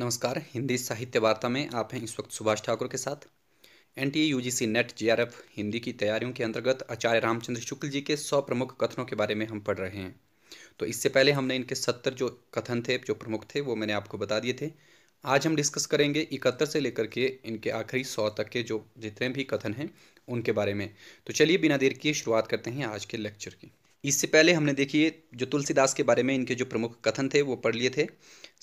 नमस्कार हिंदी साहित्य वार्ता में आप हैं इस वक्त सुभाष ठाकुर के साथ N T U C NET एफ हिंदी की तैयारियों के अंतर्गत आचार्य रामचंद्र शुक्ल जी के सौ प्रमुख कथनों के बारे में हम पढ़ रहे हैं तो इससे पहले हमने इनके सत्तर जो कथन थे जो प्रमुख थे वो मैंने आपको बता दिए थे आज हम डिस्कस करेंगे इकहत्तर से लेकर के इनके आखिरी सौ तक के जो जितने भी कथन हैं उनके बारे में तो चलिए बिना देर किए शुरुआत करते हैं आज के लेक्चर की इससे पहले हमने देखिए जो तुलसीदास के बारे में इनके जो प्रमुख कथन थे वो पढ़ लिए थे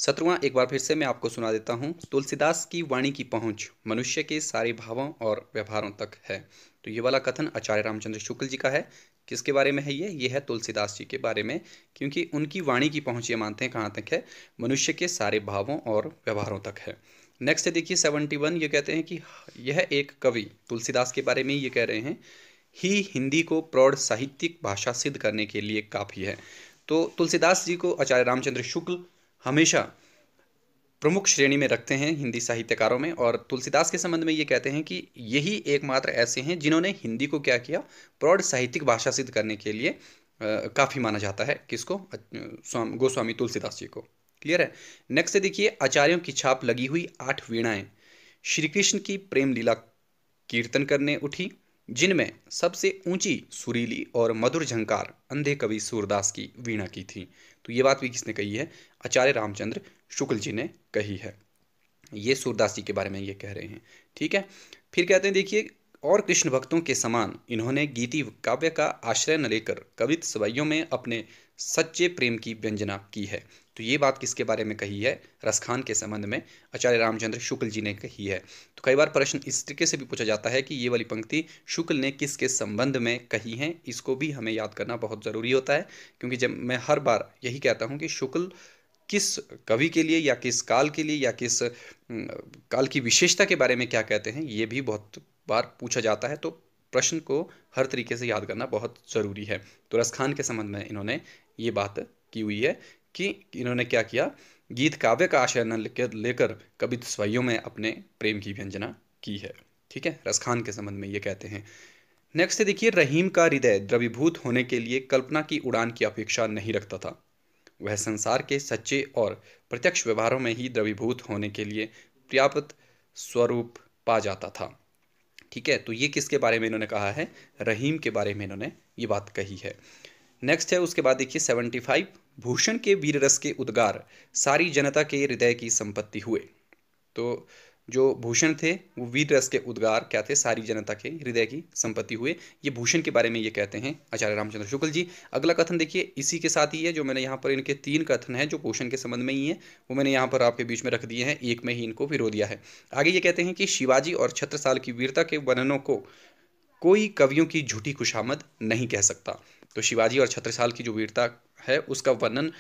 सत्रवा एक बार फिर से मैं आपको सुना देता हूँ तुलसीदास की वाणी की पहुँच मनुष्य के सारे भावों और व्यवहारों तक है तो ये वाला कथन आचार्य रामचंद्र शुक्ल जी का है किसके बारे में है ये ये है तुलसीदास जी के बारे में क्योंकि उनकी वाणी की पहुँच ये मानते हैं कहाँ तक है मनुष्य के सारे भावों और व्यवहारों तक है नेक्स्ट देखिए सेवेंटी वन ये कहते हैं कि यह एक कवि तुलसीदास के बारे में ये कह रहे हैं ही हिंदी को प्रौढ़ साहित्यिक भाषा सिद्ध करने के लिए काफ़ी है तो तुलसीदास जी को आचार्य रामचंद्र शुक्ल हमेशा प्रमुख श्रेणी में रखते हैं हिंदी साहित्यकारों में और तुलसीदास के संबंध में ये कहते हैं कि यही एकमात्र ऐसे हैं जिन्होंने हिंदी को क्या किया प्रौढ़ साहित्यिक भाषा सिद्ध करने के लिए काफ़ी माना जाता है किसको गोस्वामी तुलसीदास जी को क्लियर है नेक्स्ट देखिए आचार्यों की छाप लगी हुई आठ वीणाएं श्री कृष्ण की प्रेम लीला कीर्तन करने उठी जिनमें सबसे ऊंची सुरीली और मधुर झंकार अंधे कवि सूरदास की वीणा की थी तो ये बात भी किसने कही है आचार्य रामचंद्र शुक्ल जी ने कही है ये सूरदास जी के बारे में ये कह रहे हैं ठीक है फिर कहते हैं देखिए और कृष्ण भक्तों के समान इन्होंने गीति काव्य का आश्रय न लेकर कवित सवाइयों में अपने सच्चे प्रेम की व्यंजना की है तो ये बात किसके बारे में कही है रसखान के संबंध में आचार्य रामचंद्र शुक्ल जी ने कही है तो कई बार प्रश्न इस तरीके से भी पूछा जाता है कि ये वाली पंक्ति शुक्ल ने किसके संबंध में कही है इसको भी हमें याद करना बहुत ज़रूरी होता है क्योंकि जब मैं हर बार यही कहता हूँ कि शुक्ल किस कवि के लिए या किस काल के लिए या किस काल की विशेषता के बारे में क्या कहते हैं ये भी बहुत बार पूछा जाता है तो प्रश्न को हर तरीके से याद करना बहुत ज़रूरी है तो रसखान के संबंध में इन्होंने ये बात की हुई है कि इन्होंने क्या किया गीत काव्य का आशय न लेकर लेकर कवित स्वयं में अपने प्रेम की व्यंजना की है ठीक है रसखान के संबंध में ये कहते हैं नेक्स्ट देखिए रहीम का हृदय द्रवीभूत होने के लिए कल्पना की उड़ान की अपेक्षा नहीं रखता था वह संसार के सच्चे और प्रत्यक्ष व्यवहारों में ही द्रवीभूत होने के लिए पर्याप्त स्वरूप पा जाता था ठीक है तो ये किसके बारे में इन्होंने कहा है रहीम के बारे में इन्होंने ये बात कही है नेक्स्ट है उसके बाद देखिए सेवेंटी फाइव भूषण के वीर रस के उद्गार सारी जनता के हृदय की संपत्ति हुए तो जो भूषण थे वो वीर रस के उद्गार क्या थे सारी जनता के हृदय की संपत्ति हुए ये भूषण के बारे में ये कहते हैं आचार्य रामचंद्र शुक्ल जी अगला कथन देखिए इसी के साथ ही है जो मैंने यहाँ पर इनके तीन कथन हैं जो भूषण के संबंध में ही हैं वो मैंने यहाँ पर आपके बीच में रख दिए हैं एक में ही इनको फिरो दिया है आगे ये कहते हैं कि शिवाजी और छत्रसाल की वीरता के वर्णनों को कोई कवियों की झूठी खुशामद नहीं कह सकता तो शिवाजी और छत्रसाल की जो वीरता है उसका वर्णन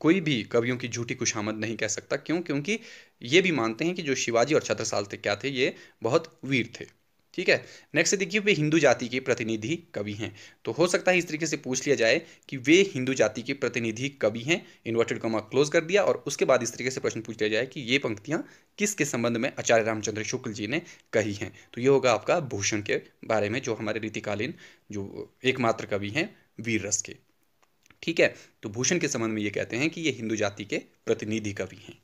कोई भी कवियों की झूठी खुशामद नहीं कह सकता क्यों क्योंकि ये भी मानते हैं कि जो शिवाजी और छत्रसाल थे क्या थे ये बहुत वीर थे ठीक है नेक्स्ट देखिए वे हिंदू जाति के प्रतिनिधि कवि हैं तो हो सकता है इस तरीके से पूछ लिया जाए कि वे हिंदू जाति के प्रतिनिधि कवि हैं इन्वर्टेड कॉमा क्लोज कर दिया और उसके बाद इस तरीके से प्रश्न पूछ लिया जाए कि ये पंक्तियाँ किसके संबंध में आचार्य रामचंद्र शुक्ल जी ने कही हैं तो ये होगा आपका भूषण के बारे में जो हमारे रीतिकालीन जो एकमात्र कवि हैं वीर रस के ठीक है तो भूषण के संबंध में ये कहते हैं कि ये हिंदू जाति के प्रतिनिधि कवि हैं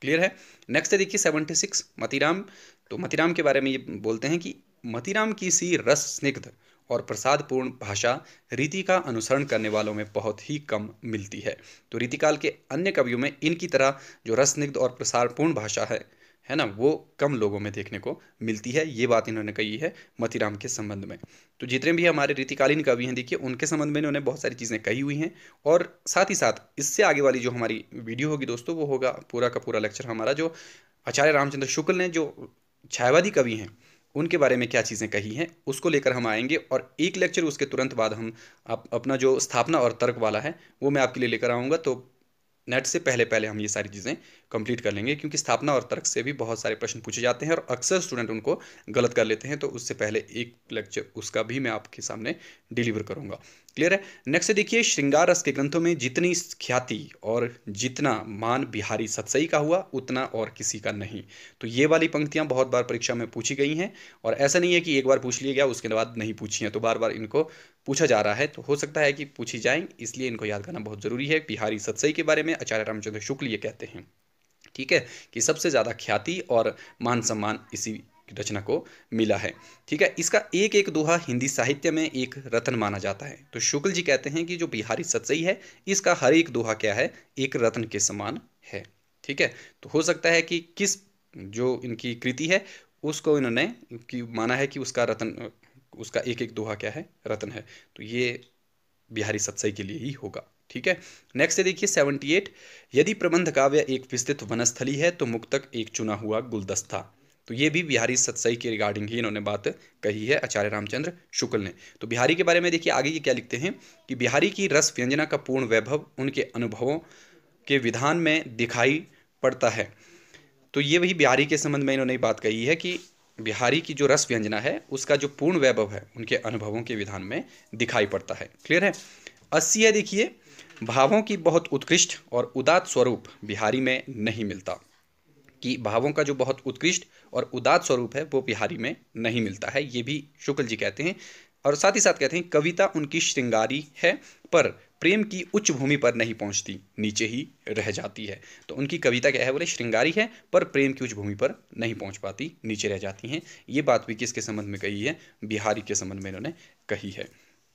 क्लियर है नेक्स्ट है देखिए सेवेंटी सिक्स मतीराम तो मतीराम के बारे में ये बोलते हैं कि मतीराम की सी रस स्निग्ध और प्रसादपूर्ण भाषा रीति का अनुसरण करने वालों में बहुत ही कम मिलती है तो रीतिकाल के अन्य कवियों में इनकी तरह जो रसनिग्ध और प्रसारपूर्ण भाषा है है ना वो कम लोगों में देखने को मिलती है ये बात इन्होंने कही है मतिराम के संबंध में तो जितने भी हमारे रीतिकालीन कवि हैं देखिए उनके संबंध में इन्होंने बहुत सारी चीज़ें कही हुई हैं और साथ ही साथ इससे आगे वाली जो हमारी वीडियो होगी दोस्तों वो होगा पूरा का पूरा लेक्चर हमारा जो आचार्य रामचंद्र शुक्ल ने जो छायावादी कवि हैं उनके बारे में क्या चीज़ें कही हैं उसको लेकर हम आएंगे और एक लेक्चर उसके तुरंत बाद हम आप अपना जो स्थापना और तर्क वाला है वो मैं आपके लिए लेकर आऊँगा तो नेट से पहले पहले हम ये सारी चीज़ें कंप्लीट कर लेंगे क्योंकि स्थापना और तर्क से भी बहुत सारे प्रश्न पूछे जाते हैं और अक्सर स्टूडेंट उनको गलत कर लेते हैं तो उससे पहले एक लेक्चर उसका भी मैं आपके सामने डिलीवर करूँगा क्लियर है नेक्स्ट देखिए श्रृंगार रस के ग्रंथों में जितनी ख्याति और जितना मान बिहारी सतसई का हुआ उतना और किसी का नहीं तो ये वाली पंक्तियाँ बहुत बार परीक्षा में पूछी गई हैं और ऐसा नहीं है कि एक बार पूछ लिया गया उसके बाद नहीं पूछी हैं तो बार बार इनको पूछा जा रहा है तो हो सकता है कि पूछी जाए इसलिए इनको याद करना बहुत ज़रूरी है बिहारी सतसई के बारे में आचार्य रामचंद्र शुक्ल ये कहते हैं ठीक है कि सबसे ज़्यादा ख्याति और मान सम्मान इसी रचना को मिला है ठीक है इसका एक एक दोहा हिंदी साहित्य में एक रत्न माना जाता है तो शुक्ल जी कहते हैं कि जो बिहारी सतसई है इसका हर एक दोहा क्या है एक रत्न के समान है ठीक है तो हो सकता है कि किस जो इनकी कृति है उसको इन्होंने माना है कि उसका रत्न उसका एक एक दोहा क्या है रत्न है तो ये बिहारी सतसई के लिए ही होगा ठीक है नेक्स्ट देखिए सेवेंटी एट यदि प्रबंध काव्य एक विस्तृत वनस्थली है तो मुक्तक एक चुना हुआ गुलदस्ता तो ये भी बिहारी सत्सई के रिगार्डिंग ही इन्होंने बात कही है आचार्य रामचंद्र शुक्ल ने तो बिहारी के बारे में देखिए आगे ये क्या लिखते हैं कि बिहारी की रस व्यंजना का पूर्ण वैभव उनके अनुभवों के विधान में दिखाई पड़ता है तो ये वही बिहारी के संबंध में इन्होंने बात कही है कि बिहारी की जो रस व्यंजना है उसका जो पूर्ण वैभव है उनके अनुभवों के विधान में दिखाई पड़ता है क्लियर है अस्सी है देखिए भावों की बहुत उत्कृष्ट और उदात स्वरूप बिहारी में नहीं मिलता कि भावों का जो बहुत उत्कृष्ट और उदात स्वरूप है वो बिहारी में नहीं मिलता है ये भी शुक्ल जी कहते हैं और साथ ही साथ कहते हैं कविता उनकी श्रृंगारी है पर प्रेम की उच्च भूमि पर नहीं पहुंचती नीचे ही रह जाती है तो उनकी कविता क्या है बोले श्रृंगारी है पर प्रेम की उच्च भूमि पर नहीं पहुंच पाती नीचे रह जाती हैं ये बात भी किसके संबंध में कही है बिहारी के संबंध में इन्होंने कही है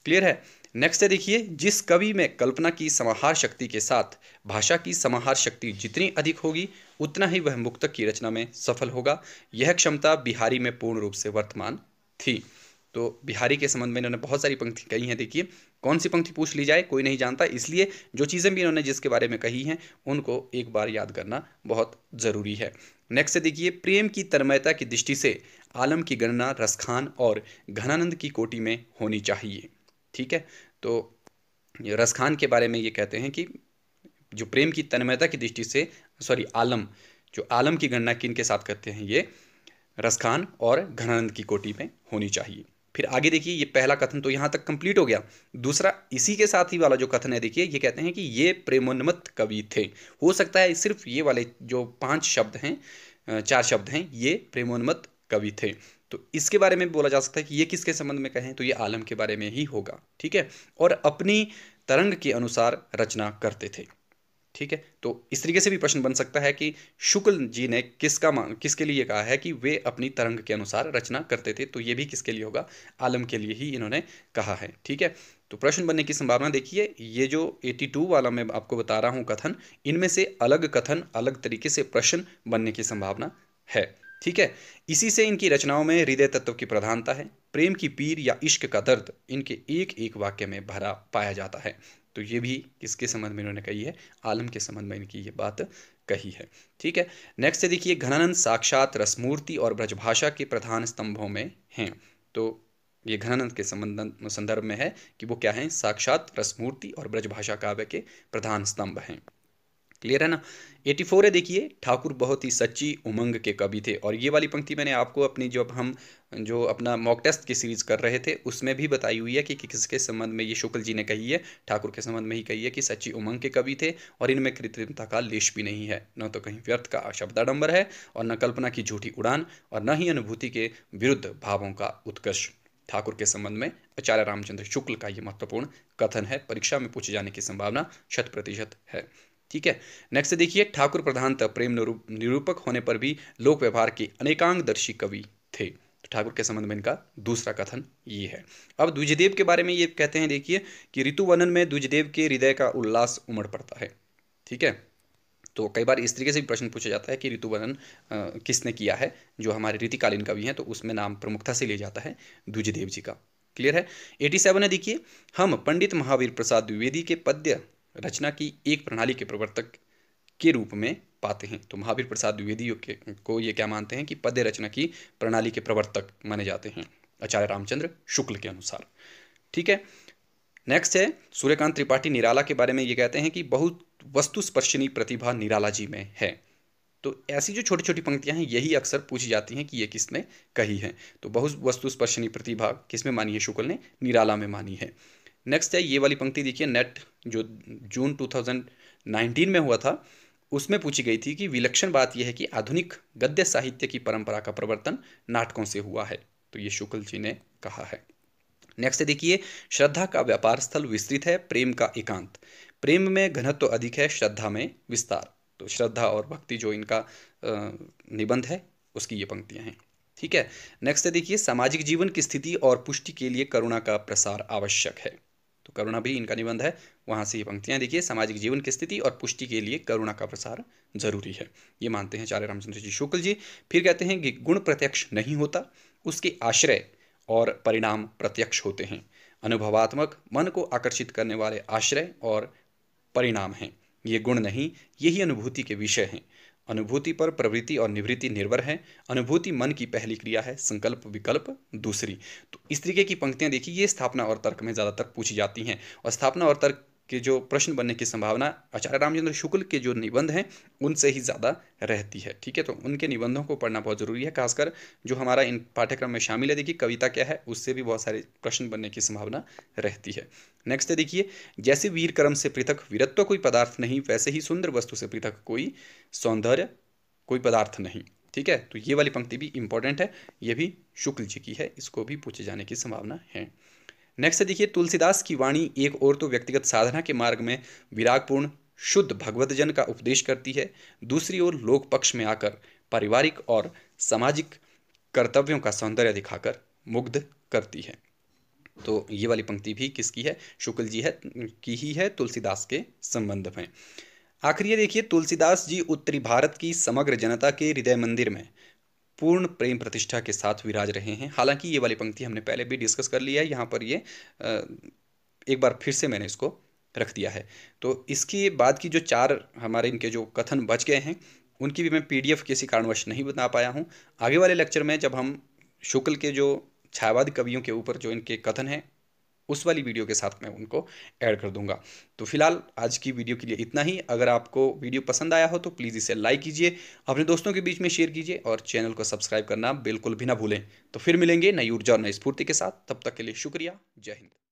क्लियर है नेक्स्ट है देखिए जिस कवि में कल्पना की समाहार शक्ति के साथ भाषा की समाहार शक्ति जितनी अधिक होगी उतना ही वह मुक्तक की रचना में सफल होगा यह क्षमता बिहारी में पूर्ण रूप से वर्तमान थी तो बिहारी के संबंध में इन्होंने बहुत सारी पंक्ति कही हैं देखिए कौन सी पंक्ति पूछ ली जाए कोई नहीं जानता इसलिए जो चीज़ें भी इन्होंने जिसके बारे में कही हैं उनको एक बार याद करना बहुत ज़रूरी है नेक्स्ट देखिए प्रेम की तन्मयता की दृष्टि से आलम की गणना रसखान और घनानंद की कोटि में होनी चाहिए ठीक है तो रसखान के बारे में ये कहते हैं कि जो प्रेम की तन्मयता की दृष्टि से सॉरी आलम जो आलम की गणना किन के साथ करते हैं ये रसखान और घनानंद की कोटि में होनी चाहिए फिर आगे देखिए ये पहला कथन तो यहाँ तक कंप्लीट हो गया दूसरा इसी के साथ ही वाला जो कथन है देखिए ये कहते हैं कि ये प्रेमोन्मत कवि थे हो सकता है सिर्फ ये वाले जो पांच शब्द हैं चार शब्द हैं ये प्रेमोन्मत कवि थे तो इसके बारे में बोला जा सकता है कि ये किसके संबंध में कहें तो ये आलम के बारे में ही होगा ठीक है और अपनी तरंग के अनुसार रचना करते थे ठीक है तो इस तरीके से भी प्रश्न बन सकता है कि शुक्ल जी ने किसका मान किसके लिए कहा है कि वे अपनी तरंग के अनुसार रचना करते थे तो ये भी किसके लिए होगा आलम के लिए ही इन्होंने कहा है ठीक है तो प्रश्न बनने की संभावना देखिए ये जो 82 वाला मैं आपको बता रहा हूँ कथन इनमें से अलग कथन अलग तरीके से प्रश्न बनने की संभावना है ठीक है इसी से इनकी रचनाओं में हृदय तत्व की प्रधानता है प्रेम की पीर या इश्क का दर्द इनके एक एक वाक्य में भरा पाया जाता है तो ये भी किसके संबंध में इन्होंने कही है आलम के संबंध में इनकी ये बात कही है ठीक है नेक्स्ट देखिए घनानंद साक्षात रसमूर्ति और ब्रजभाषा के प्रधान स्तंभों में हैं तो ये घनानंद के संबंध संदर्भ में है कि वो क्या है साक्षात रसमूर्ति और ब्रजभाषा काव्य के प्रधान स्तंभ हैं क्लियर है ना 84 है देखिए ठाकुर बहुत ही सच्ची उमंग के कवि थे और ये वाली पंक्ति मैंने आपको अपनी जब हम जो अपना मॉक टेस्ट की सीरीज कर रहे थे उसमें भी बताई हुई है कि, किसके संबंध में ये शुक्ल जी ने कही है ठाकुर के संबंध में ही कही है कि सच्ची उमंग के कवि थे और इनमें कृत्रिमता का लेश भी नहीं है न तो कहीं व्यर्थ का शब्दाडंबर है और न कल्पना की झूठी उड़ान और न ही अनुभूति के विरुद्ध भावों का उत्कर्ष ठाकुर के संबंध में आचार्य रामचंद्र शुक्ल का ये महत्वपूर्ण कथन है परीक्षा में पूछे जाने की संभावना शत प्रतिशत है ठीक है नेक्स्ट देखिए ठाकुर प्रधान प्रेम निरूपक होने पर भी लोक व्यवहार के अनेकांगदर्शी कवि थे तो ठाकुर के संबंध में इनका दूसरा कथन ये है अब द्विजदेव के बारे में ये कहते हैं देखिए कि ऋतु वर्णन में द्विजदेव के हृदय का उल्लास उमड़ पड़ता है ठीक है तो कई बार इस तरीके से भी प्रश्न पूछा जाता है कि वर्णन किसने किया है जो हमारे रीतिकालीन कवि हैं तो उसमें नाम प्रमुखता से लिया जाता है द्विजदेव जी का क्लियर है 87 है देखिए हम पंडित महावीर प्रसाद द्विवेदी के पद्य रचना की एक प्रणाली के प्रवर्तक के रूप में पाते हैं तो महावीर प्रसाद द्विवेदी को ये क्या मानते हैं कि पद्य रचना की प्रणाली के प्रवर्तक माने जाते हैं आचार्य रामचंद्र शुक्ल के अनुसार ठीक है नेक्स्ट है सूर्यकांत त्रिपाठी निराला के बारे में ये कहते हैं कि बहुत स्पर्शनी प्रतिभा निराला जी में है तो ऐसी जो छोटी छोटी पंक्तियां हैं यही अक्सर पूछी जाती हैं कि ये किसने कही है तो बहुत वस्तु स्पर्शनी प्रतिभा किसमें मानी है शुक्ल ने निराला में मानी है नेक्स्ट है ये वाली पंक्ति देखिए नेट जो जून 2019 में हुआ था उसमें पूछी गई थी कि विलक्षण बात यह है कि आधुनिक गद्य साहित्य की परंपरा का प्रवर्तन नाटकों से हुआ है तो ये शुक्ल जी ने कहा है नेक्स्ट देखिए श्रद्धा का व्यापार स्थल विस्तृत है प्रेम का एकांत प्रेम में घनत्व तो अधिक है श्रद्धा में विस्तार तो श्रद्धा और भक्ति जो इनका निबंध है उसकी ये पंक्तियाँ हैं ठीक है नेक्स्ट देखिए सामाजिक जीवन की स्थिति और पुष्टि के लिए करुणा का प्रसार आवश्यक है तो करुणा भी इनका निबंध है वहाँ से ये पंक्तियाँ देखिए सामाजिक जीवन की स्थिति और पुष्टि के लिए करुणा का प्रसार जरूरी है ये मानते हैं चार्य रामचंद्र जी शुक्ल जी फिर कहते हैं कि गुण प्रत्यक्ष नहीं होता उसके आश्रय और परिणाम प्रत्यक्ष होते हैं अनुभवात्मक मन को आकर्षित करने वाले आश्रय और परिणाम हैं ये गुण नहीं यही अनुभूति के विषय हैं अनुभूति पर प्रवृत्ति और निवृत्ति निर्भर है अनुभूति मन की पहली क्रिया है संकल्प विकल्प दूसरी तो इस तरीके की पंक्तियाँ देखिए ये स्थापना और तर्क में ज़्यादातर पूछी जाती हैं और स्थापना और तर्क के जो प्रश्न बनने की संभावना आचार्य रामचंद्र शुक्ल के जो निबंध हैं उनसे ही ज़्यादा रहती है ठीक है तो उनके निबंधों को पढ़ना बहुत ज़रूरी है खासकर जो हमारा इन पाठ्यक्रम में शामिल है देखिए कविता क्या है उससे भी बहुत सारे प्रश्न बनने की संभावना रहती है नेक्स्ट है देखिए जैसे वीर कर्म से पृथक वीरत्व तो कोई पदार्थ नहीं वैसे ही सुंदर वस्तु से पृथक कोई सौंदर्य कोई पदार्थ नहीं ठीक है तो ये वाली पंक्ति भी इंपॉर्टेंट है ये भी शुक्ल जी की है इसको भी पूछे जाने की संभावना है नेक्स्ट है देखिए तुलसीदास की वाणी एक और तो व्यक्तिगत साधना के मार्ग में विरागपूर्ण शुद्ध भगवत जन का उपदेश करती है दूसरी ओर लोक पक्ष में आकर पारिवारिक और सामाजिक कर्तव्यों का सौंदर्य दिखाकर मुग्ध करती है तो ये वाली पंक्ति भी किसकी है शुक्ल जी है की ही है तुलसीदास के संबंध में आखिर ये देखिए तुलसीदास जी उत्तरी भारत की समग्र जनता के हृदय मंदिर में पूर्ण प्रेम प्रतिष्ठा के साथ विराज रहे हैं हालांकि ये वाली पंक्ति हमने पहले भी डिस्कस कर लिया है यहाँ पर ये एक बार फिर से मैंने इसको रख दिया है तो इसके बाद की जो चार हमारे इनके जो कथन बच गए हैं उनकी भी मैं पीडीएफ किसी कारणवश नहीं बना पाया हूँ आगे वाले लेक्चर में जब हम शुक्ल के जो छायावादी कवियों के ऊपर जो इनके कथन हैं उस वाली वीडियो के साथ मैं उनको ऐड कर दूंगा तो फिलहाल आज की वीडियो के लिए इतना ही अगर आपको वीडियो पसंद आया हो तो प्लीज़ इसे लाइक कीजिए अपने दोस्तों के बीच में शेयर कीजिए और चैनल को सब्सक्राइब करना बिल्कुल भी ना भूलें तो फिर मिलेंगे नई ऊर्जा और नई स्फूर्ति के साथ तब तक के लिए शुक्रिया जय हिंद